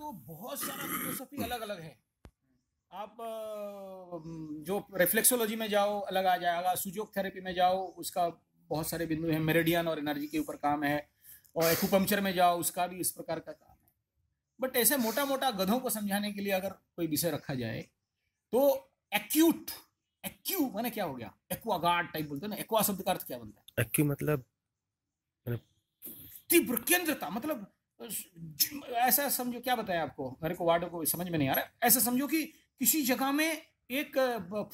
तो बहुत सारा फिलोसफी अलग अलग है आप जो रिफ्लेक्सोलॉजी में जाओ अलग आ जाएगा सुजोग थेरेपी में जाओ उसका बहुत सारे बिंदु हैं मेरेडियन और एनर्जी के ऊपर काम है और एक्ूपंक्चर में जाओ उसका भी इस प्रकार का काम है बट ऐसे मोटा मोटा गधों को समझाने के लिए अगर कोई विषय रखा जाए तो एक्यूट एक्यू माने क्या हो गया एक्वागार्ड टाइप बोलते हैं ना एक्वा शब्द का अर्थ क्या बनता है एक्यू मतलब तीव्र केंद्रता मतलब ऐसा समझो क्या बताएं आपको मेरे को वार्डो को समझ में नहीं आ रहा ऐसा समझो कि किसी जगह में एक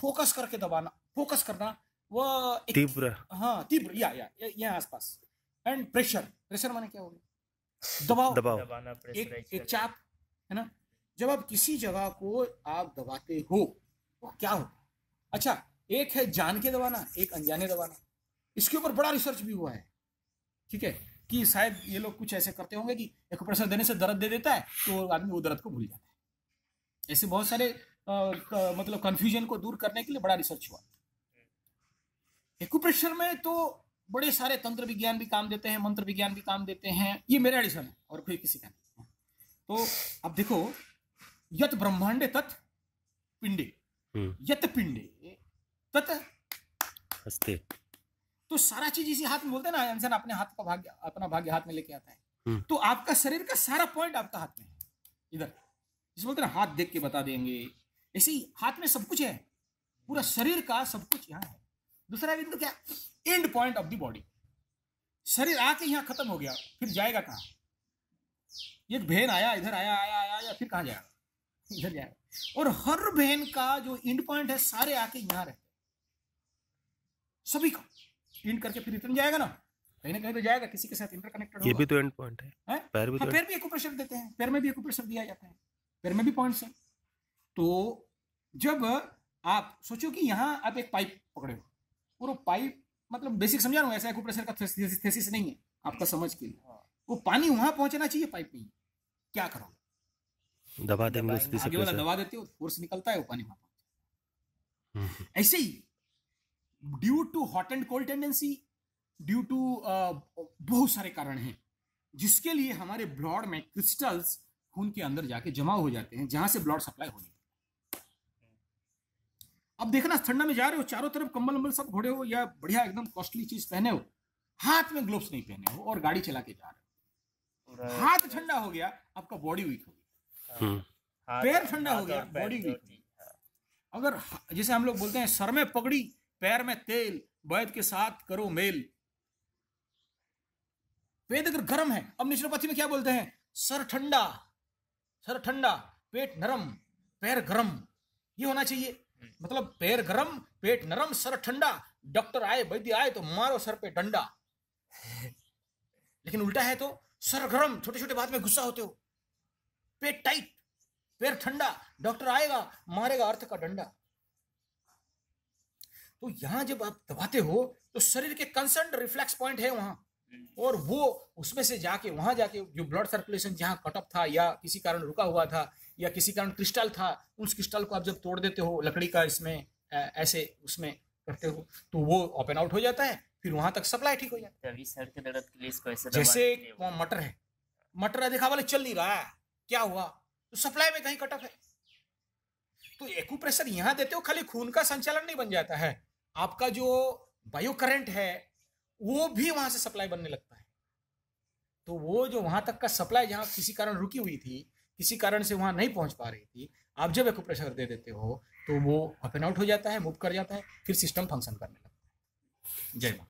फोकस करके दबाना फोकस करना वह तीव्र हाँ तीव्र या या यहाँ आसपास एंड प्रेशर प्रेशर माने क्या हो गया दबाव दबाव एक, एक चाप है ना जब आप किसी जगह को आप दबाते हो तो क्या होता अच्छा एक है जान के दबाना एक अनजाने दबाना इसके ऊपर बड़ा रिसर्च भी हुआ है ठीक है कि शायद ये लोग कुछ ऐसे करते होंगे कि एक प्रेशर देने से दर्द दे देता है तो आदमी वो दर्द को भूल जाता है ऐसे बहुत सारे आ, क, मतलब कंफ्यूजन को दूर करने के लिए बड़ा रिसर्च हुआ एक्यूप्रेशर में तो बड़े सारे तंत्र विज्ञान भी काम देते हैं मंत्र विज्ञान भी काम देते हैं ये मेरा एडिशन है और कोई किसी का नहीं तो अब देखो यत ब्रह्मांड तत् पिंडे हम्म। यत पिंडे तत् हस्ते तो सारा चीज इसी हाथ में बोलते हैं ना इंसान अपने हाथ का भाग्य अपना भाग्य हाथ में लेके आता है हम्म। तो आपका शरीर का सारा पॉइंट आपका हाथ में है इधर जिसे बोलते ना हाथ देख के बता देंगे ऐसे ही हाथ में सब कुछ है पूरा शरीर का सब कुछ यहाँ है दूसरा बिंदु क्या end point of the body शरीर आके यहाँ खत्म हो गया फिर जाएगा कहाँ ये बहन आया इधर आया आया आया या फिर कहाँ जाएगा इधर जाएगा और हर बहन का जो एंड पॉइंट है सारे आके यहाँ रहते सभी का इंट करके फिर रिटर्न जाएगा ना कहीं ना कहीं तो जाएगा किसी के साथ इंटरकनेक्टेड ये भी तो एंड पॉइंट है, पैर भी हाँ, तो पैर भी एक्यूप्रेशर देते हैं पैर में भी एक्यूप्रेशर दिया जाता है पैर में भी पॉइंट्स हैं तो जब आप सोचो कि यहाँ आप एक पाइप पकड़े हो और वो पाइप मतलब बेसिक समझा रहा हूँ ऐसा एक्यूप्रेशर का थेसिस नहीं है आपका समझ के लिए हाँ। वो पानी वहां पहुंचना चाहिए पाइप में क्या करो दबा देंगे दबा देते हो फोर्स निकलता है वो पानी वहां पहुंच हम्म। ऐसे ही due to hot and cold tendency due to बहुत सारे कारण हैं जिसके लिए हमारे ब्लड में क्रिस्टल्स खून के अंदर जाके जमा हो जाते हैं जहां से ब्लड सप्लाई होने अब देखना ठंडा में जा रहे हो चारों तरफ कंबल अम्बल सब घोड़े हो या बढ़िया एकदम कॉस्टली चीज पहने हो हाथ में ग्लोव्स नहीं पहने हो और गाड़ी चला के जा रहे हो हाथ ठंडा हो गया आपका बॉडी वीक हो गया हम्म। पैर ठंडा हो गया बॉडी वीक अगर जैसे हम लोग बोलते हैं सर में पगड़ी पैर में तेल वैद के साथ करो मेल वेद अगर गर्म है अब निश्चरोपथी में क्या बोलते हैं सर ठंडा सर ठंडा पेट नरम पैर गरम ये होना चाहिए मतलब पैर गरम पेट नरम सर ठंडा डॉक्टर आए वैद्य आए तो मारो सर पे डंडा लेकिन उल्टा है तो सर गरम छोटे छोटे बात में गुस्सा होते हो पेट टाइट पैर ठंडा डॉक्टर आएगा मारेगा अर्थ का डंडा तो यहाँ जब आप दबाते हो तो शरीर के कंसर्न रिफ्लेक्स पॉइंट है वहां और वो उसमें से जाके वहां जाके जो ब्लड सर्कुलेशन जहाँ कटअप था या किसी कारण रुका हुआ था या किसी कारण क्रिस्टल था उस क्रिस्टल को आप जब तोड़ देते हो लकड़ी का इसमें ऐसे उसमें करते हो तो वो ओपन आउट हो जाता है फिर वहां तक सप्लाई ठीक हो जाता है सर के दर्द के लिए इसको ऐसे जैसे मटर है मटर देखा वाले चल नहीं रहा है क्या हुआ तो सप्लाई में कहीं कटअप है तो एक्यूप्रेशर यहाँ देते हो खाली खून का संचालन नहीं बन जाता है आपका जो बायो करंट है वो भी वहां से सप्लाई बनने लगता है तो वो जो वहां तक का सप्लाई जहां किसी कारण रुकी हुई थी किसी कारण से वहां नहीं पहुंच पा रही थी आप जब एक प्रेशर दे देते हो तो वो अप एंड आउट हो जाता है मूव कर जाता है फिर सिस्टम फंक्शन करने लगता है जय माँ